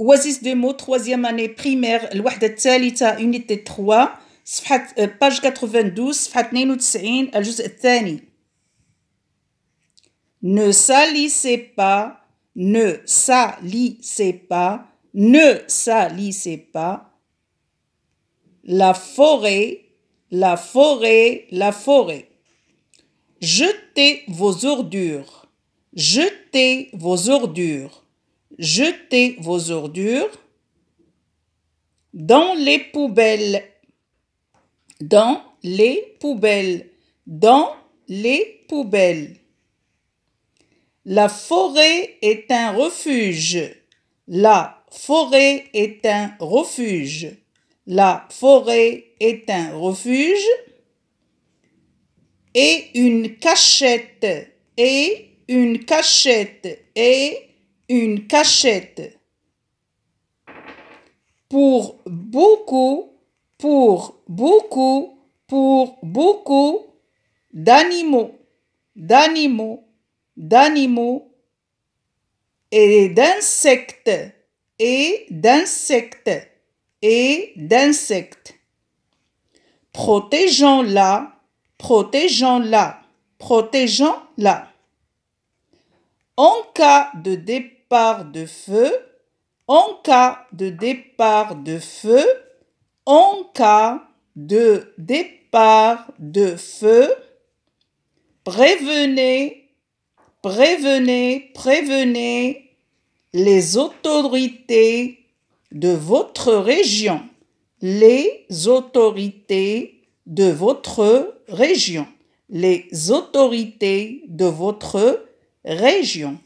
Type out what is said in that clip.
Oasis de mots, troisième année primaire, l'ouahda unité 3, euh, page 92, page 92, Ne salissez pas, ne salissez pas, ne salissez pas la forêt, la forêt, la forêt. Jetez vos ordures, jetez vos ordures. Jetez vos ordures dans les poubelles. Dans les poubelles. Dans les poubelles. La forêt est un refuge. La forêt est un refuge. La forêt est un refuge et une cachette et une cachette et une cachette pour beaucoup, pour beaucoup, pour beaucoup d'animaux, d'animaux, d'animaux et d'insectes, et d'insectes, et d'insectes. Protégeons-la, protégeons-la, protégeons-la. En cas de dépôt, de feu, en cas de départ de feu, en cas de départ de feu, prévenez, prévenez, prévenez les autorités de votre région, les autorités de votre région, les autorités de votre région.